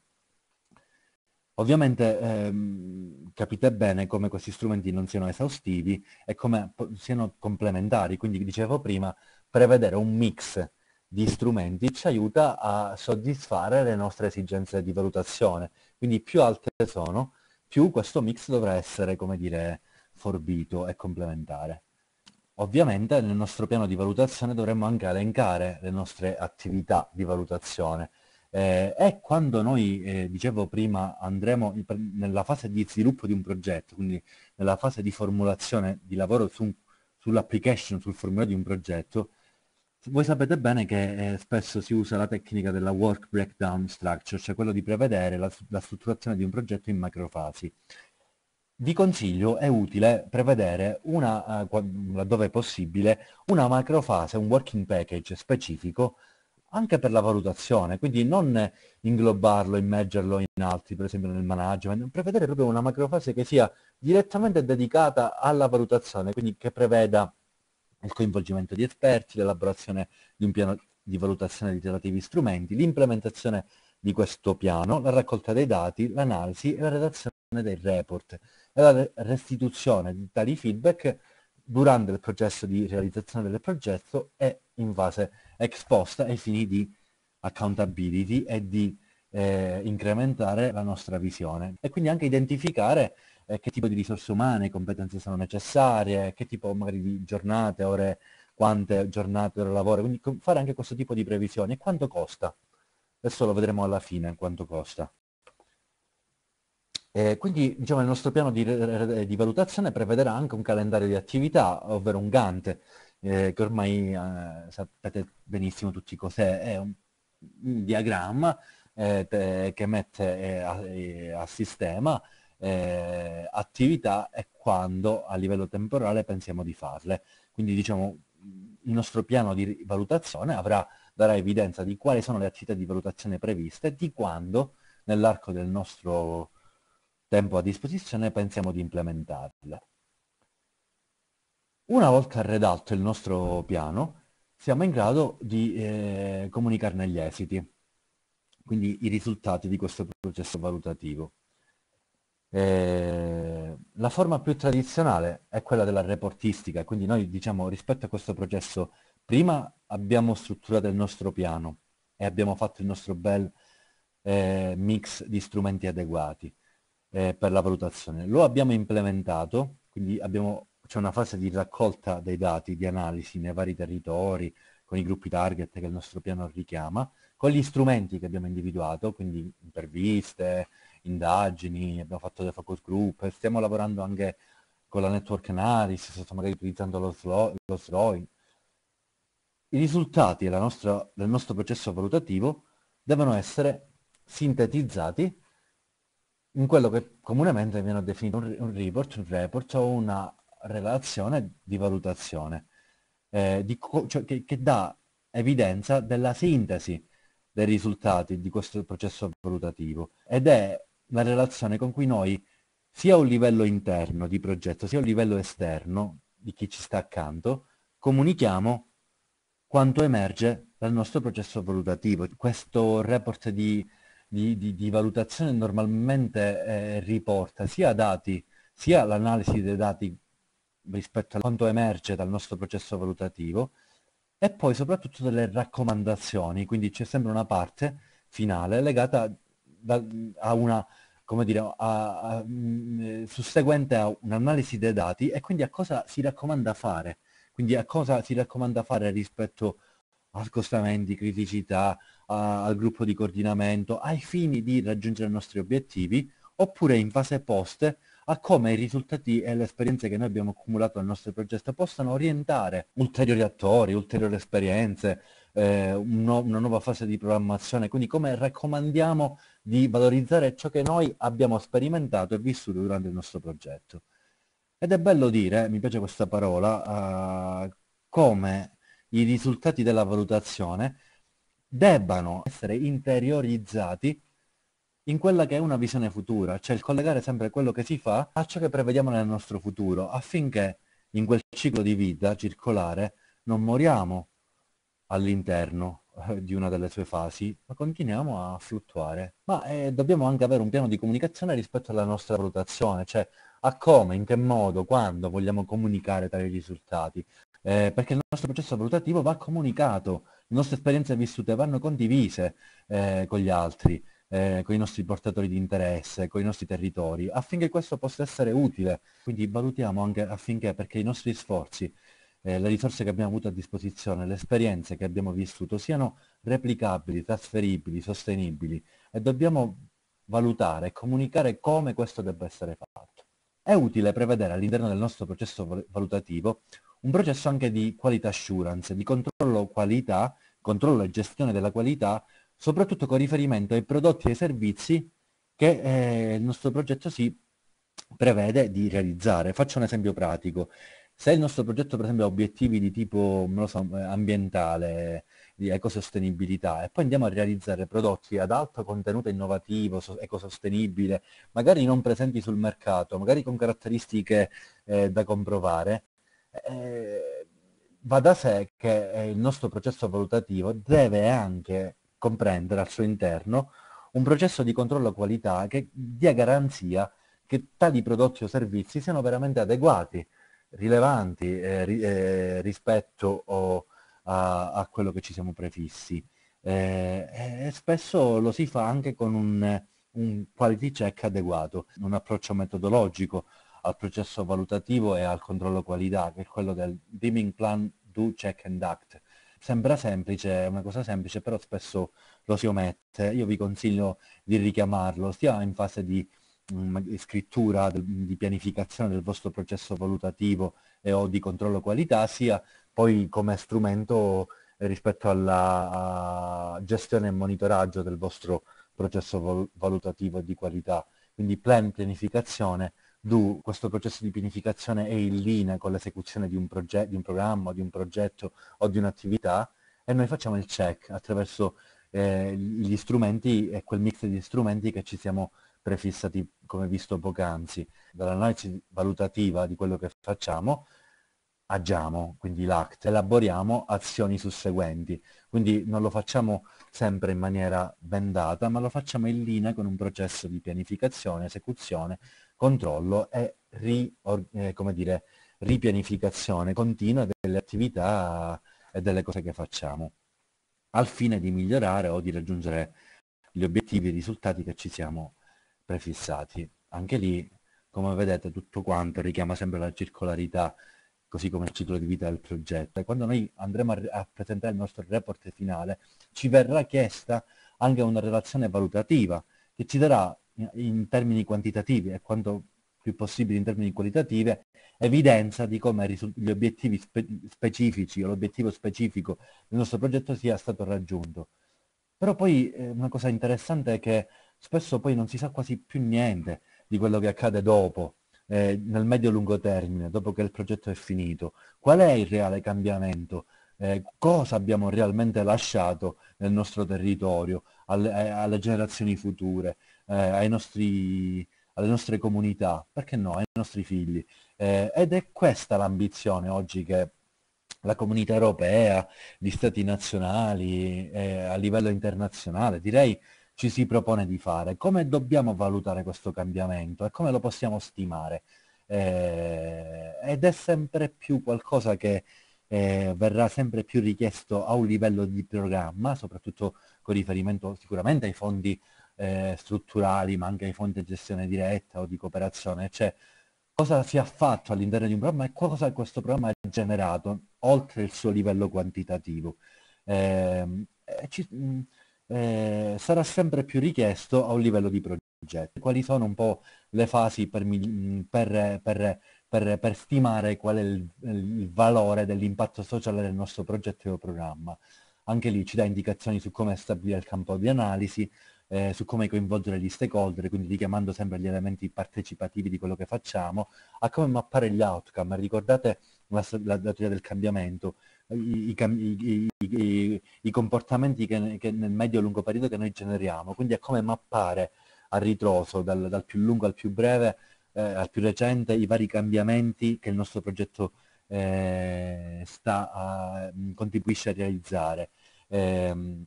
Ovviamente ehm, capite bene come questi strumenti non siano esaustivi e come siano complementari, quindi dicevo prima, prevedere un mix di strumenti ci aiuta a soddisfare le nostre esigenze di valutazione, quindi più alte sono, più questo mix dovrà essere, come dire, forbito e complementare. Ovviamente nel nostro piano di valutazione dovremmo anche elencare le nostre attività di valutazione. Eh, e quando noi, eh, dicevo prima, andremo in, nella fase di sviluppo di un progetto, quindi nella fase di formulazione di lavoro su, sull'application, sul formulario di un progetto, voi sapete bene che eh, spesso si usa la tecnica della work breakdown structure, cioè quello di prevedere la, la strutturazione di un progetto in macrofasi vi consiglio, è utile prevedere una, eh, laddove è possibile, una macrofase, un working package specifico anche per la valutazione, quindi non inglobarlo, immergerlo in altri, per esempio nel management, prevedere proprio una macrofase che sia direttamente dedicata alla valutazione, quindi che preveda il coinvolgimento di esperti, l'elaborazione di un piano di valutazione di relativi strumenti, l'implementazione di questo piano, la raccolta dei dati, l'analisi e la redazione dei report e la restituzione di tali feedback durante il processo di realizzazione del progetto e in fase esposta ai fini di accountability e di eh, incrementare la nostra visione e quindi anche identificare eh, che tipo di risorse umane, competenze sono necessarie, che tipo magari di giornate, ore, quante giornate, ore lavoro, quindi fare anche questo tipo di previsioni e quanto costa. Adesso lo vedremo alla fine quanto costa. Eh, quindi diciamo, il nostro piano di, eh, di, valutazione prevederà anche un calendario di attività, ovvero un Gantt, eh, che ormai eh, sapete benissimo tutti cos'è, è un, un diagramma eh, te, che mette a, a sistema eh, attività e quando a livello temporale pensiamo di farle. Quindi diciamo il nostro piano di valutazione avrà, darà evidenza di quali sono le attività di valutazione previste, di quando nell'arco del nostro tempo a disposizione pensiamo di implementarla. Una volta redatto il nostro piano, siamo in grado di eh, comunicarne gli esiti, quindi i risultati di questo processo valutativo. Eh, la forma più tradizionale è quella della reportistica, quindi noi diciamo rispetto a questo processo prima abbiamo strutturato il nostro piano e abbiamo fatto il nostro bel eh, mix di strumenti adeguati eh, per la valutazione. Lo abbiamo implementato, quindi c'è una fase di raccolta dei dati, di analisi nei vari territori, con i gruppi target che il nostro piano richiama, con gli strumenti che abbiamo individuato, quindi interviste, indagini, abbiamo fatto delle focus group, stiamo lavorando anche con la network analysis, magari utilizzando lo, SROI. I risultati nostra, del nostro processo valutativo devono essere sintetizzati in quello che comunemente viene definito un, report, un report o una relazione di valutazione, eh, di cioè che, che dà evidenza della sintesi dei risultati di questo processo valutativo ed è la relazione con cui noi sia a un livello interno di progetto sia a un livello esterno di chi ci sta accanto comunichiamo quanto emerge dal nostro processo valutativo. Questo report di di, di, di valutazione normalmente eh, riporta sia dati, sia l'analisi dei dati rispetto a quanto emerge dal nostro processo valutativo e poi soprattutto delle raccomandazioni, quindi c'è sempre una parte finale legata da, a una come dire, a, a, a, mm, eh, susseguente a un'analisi dei dati e quindi a cosa si raccomanda fare, quindi a cosa si raccomanda fare rispetto a scostamenti, criticità, al gruppo di coordinamento ai fini di raggiungere i nostri obiettivi oppure in fase post a come i risultati e le esperienze che noi abbiamo accumulato nel nostro progetto possano orientare ulteriori attori, ulteriori esperienze, eh, un no, una nuova fase di programmazione, quindi come raccomandiamo di valorizzare ciò che noi abbiamo sperimentato e vissuto durante il nostro progetto. Ed è bello dire, mi piace questa parola, eh, come i risultati della valutazione debbano essere interiorizzati in quella che è una visione futura, cioè il collegare sempre quello che si fa a ciò che prevediamo nel nostro futuro, affinché in quel ciclo di vita circolare non moriamo all'interno eh, di una delle sue fasi, ma continuiamo a fluttuare. Ma eh, dobbiamo anche avere un piano di comunicazione rispetto alla nostra valutazione, cioè a come, in che modo, quando vogliamo comunicare tali risultati, eh, perché il nostro processo valutativo va comunicato, le nostre esperienze vissute vanno condivise eh, con gli altri, eh, con i nostri portatori di interesse, con i nostri territori, affinché questo possa essere utile. Quindi valutiamo anche affinché, perché i nostri sforzi, eh, le risorse che abbiamo avuto a disposizione, le esperienze che abbiamo vissuto siano replicabili, trasferibili, sostenibili e dobbiamo valutare e comunicare come questo debba essere fatto. È utile prevedere all'interno del nostro processo valutativo un processo anche di quality assurance, di controllo qualità, controllo e gestione della qualità, soprattutto con riferimento ai prodotti e ai servizi che eh, il nostro progetto si prevede di realizzare. Faccio un esempio pratico. Se il nostro progetto per esempio ha obiettivi di tipo so, ambientale, di ecosostenibilità e poi andiamo a realizzare prodotti ad alto contenuto innovativo, ecosostenibile, magari non presenti sul mercato, magari con caratteristiche eh, da comprovare, eh, va da sé che eh, il nostro processo valutativo deve anche comprendere al suo interno un processo di controllo qualità che dia garanzia che tali prodotti o servizi siano veramente adeguati, rilevanti eh, ri, eh, rispetto o, a, a, quello che ci siamo prefissi. Eh, e spesso lo si fa anche con un, un quality check adeguato, un approccio metodologico al processo valutativo e al controllo qualità, che è quello del dimming plan do check and act. Sembra semplice, è una cosa semplice, però spesso lo si omette. Io vi consiglio di richiamarlo, sia in fase di mm, scrittura, di pianificazione del vostro processo valutativo e o di controllo qualità, sia poi come strumento rispetto alla gestione e monitoraggio del vostro processo valutativo di qualità. Quindi plan, pianificazione du questo processo di pianificazione è in linea con l'esecuzione di, di un, programma, di un progetto o di un'attività e noi facciamo il check attraverso eh, gli strumenti e quel mix di strumenti che ci siamo prefissati come visto poc'anzi. Dall'analisi valutativa di quello che facciamo agiamo, quindi l'act, elaboriamo azioni susseguenti, quindi non lo facciamo sempre in maniera bendata, ma lo facciamo in linea con un processo di pianificazione, esecuzione controllo e ri, eh, dire, ripianificazione continua delle attività e delle cose che facciamo, al fine di migliorare o di raggiungere gli obiettivi e i risultati che ci siamo prefissati. Anche lì, come vedete, tutto quanto richiama sempre la circolarità, così come il ciclo di vita del progetto. E quando noi andremo a, a presentare il nostro report finale, ci verrà chiesta anche una relazione valutativa che ci darà in termini quantitativi e quanto più possibile in termini qualitativi, evidenza di come gli obiettivi spe specifici o l'obiettivo specifico del nostro progetto sia stato raggiunto. Però poi eh, una cosa interessante è che spesso poi non si sa quasi più niente di quello che accade dopo, eh, nel medio-lungo termine, dopo che il progetto è finito. Qual è il reale cambiamento? Eh, cosa abbiamo realmente lasciato nel nostro territorio, alle, eh, alle generazioni future? eh, nostri, alle nostre comunità, perché no, ai nostri figli. Eh, ed è questa l'ambizione oggi che la comunità europea, gli stati nazionali, eh, a livello internazionale, direi ci si propone di fare. Come dobbiamo valutare questo cambiamento e come lo possiamo stimare? Eh, ed è sempre più qualcosa che eh, verrà sempre più richiesto a un livello di programma, soprattutto con riferimento sicuramente ai fondi eh, strutturali, ma anche ai fondi di gestione diretta o di cooperazione, cioè cosa si è fatto all'interno di un programma e cosa questo programma ha generato oltre il suo livello quantitativo. Ehm, eh, ci, mm, eh, sarà sempre più richiesto a un livello di progetto. Quali sono un po' le fasi per, mm, per, per per, per, stimare qual è il, il valore dell'impatto sociale del nostro progetto e programma. Anche lì ci dà indicazioni su come stabilire il campo di analisi, eh, su come coinvolgere gli stakeholder, quindi richiamando sempre gli elementi partecipativi di quello che facciamo, a come mappare gli outcome. Ricordate la, la, la teoria del cambiamento, i, i, i, i comportamenti che, che, nel medio e lungo periodo che noi generiamo, quindi a come mappare a ritroso, dal, dal più lungo al più breve, eh, al più recente, i vari cambiamenti che il nostro progetto eh, sta a, contribuisce a realizzare. Eh,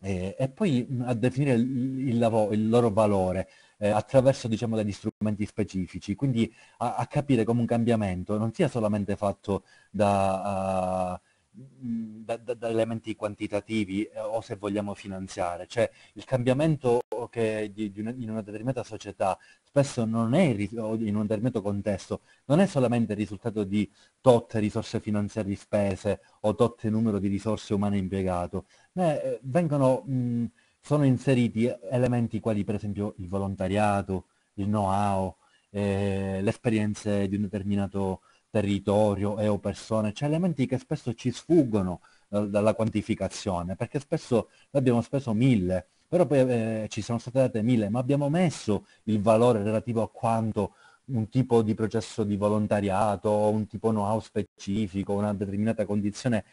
eh, e poi a definire il, il, lavoro, il loro valore eh, attraverso diciamo, degli strumenti specifici, quindi a, a, capire come un cambiamento non sia solamente fatto da... Uh, Mm, da, da, da, elementi quantitativi eh, o se vogliamo finanziare, cioè il cambiamento che di, di una, in una determinata società spesso non è in un determinato contesto, non è solamente il risultato di tot risorse finanziarie spese o tot numero di risorse umane impiegato, ma eh, vengono, mh, mm, sono inseriti elementi quali per esempio il volontariato, il know-how, eh, le esperienze di un determinato territorio e o persone, cioè elementi che spesso ci sfuggono eh, dalla quantificazione, perché spesso abbiamo speso mille, però poi eh, ci sono state date mille, ma abbiamo messo il valore relativo a quanto un tipo di processo di volontariato, un tipo know-how specifico, una determinata condizione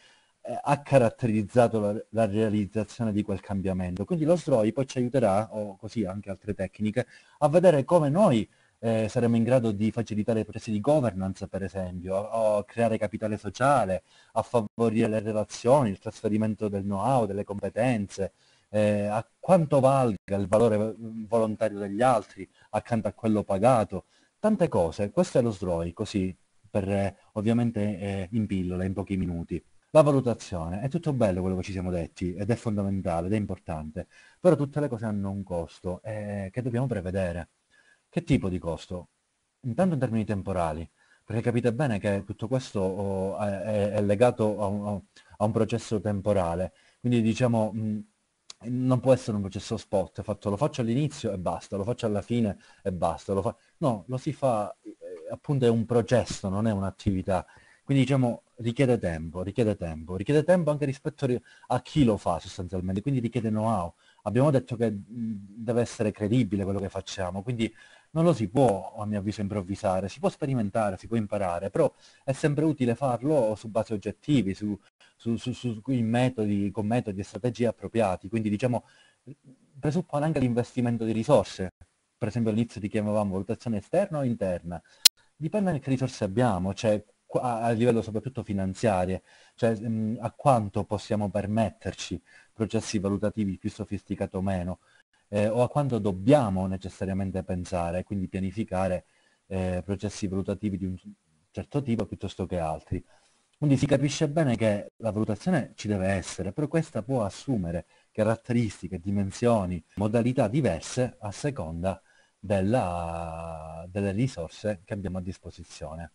eh, ha caratterizzato la, la, realizzazione di quel cambiamento. Quindi lo SROI poi ci aiuterà, o così anche altre tecniche, a vedere come noi eh, saremo in grado di facilitare i processi di governance, per esempio, a, creare capitale sociale, a favorire le relazioni, il trasferimento del know-how, delle competenze, eh, a quanto valga il valore eh, volontario degli altri accanto a quello pagato, tante cose. Questo è lo sdroi, così per eh, ovviamente eh, in pillola, in pochi minuti. La valutazione, è tutto bello quello che ci siamo detti ed è fondamentale ed è importante, però tutte le cose hanno un costo eh, che dobbiamo prevedere. Che tipo di costo? Intanto in termini temporali, perché capite bene che tutto questo oh, è, è, legato a un, a un, processo temporale, quindi diciamo mh, mm, non può essere un processo spot, fatto lo faccio all'inizio e basta, lo faccio alla fine e basta, lo fa... no, lo si fa, eh, appunto è un processo, non è un'attività, quindi diciamo richiede tempo, richiede tempo, richiede tempo anche rispetto a chi lo fa sostanzialmente, quindi richiede know-how, abbiamo detto che mm, deve essere credibile quello che facciamo, quindi non lo si può, a mio avviso, improvvisare, si può sperimentare, si può imparare, però è sempre utile farlo su basi oggettivi, su, su, su, su metodi, con metodi e strategie appropriati, quindi diciamo presuppone anche l'investimento di risorse, per esempio all'inizio ti chiamavamo valutazione esterna o interna, dipende da che risorse abbiamo, cioè a livello soprattutto finanziario, cioè a quanto possiamo permetterci processi valutativi più sofisticati o meno, eh, o a quanto dobbiamo necessariamente pensare, quindi pianificare eh, processi valutativi di un certo tipo piuttosto che altri. Quindi si capisce bene che la valutazione ci deve essere, però questa può assumere caratteristiche, dimensioni, modalità diverse a seconda della, delle risorse che abbiamo a disposizione.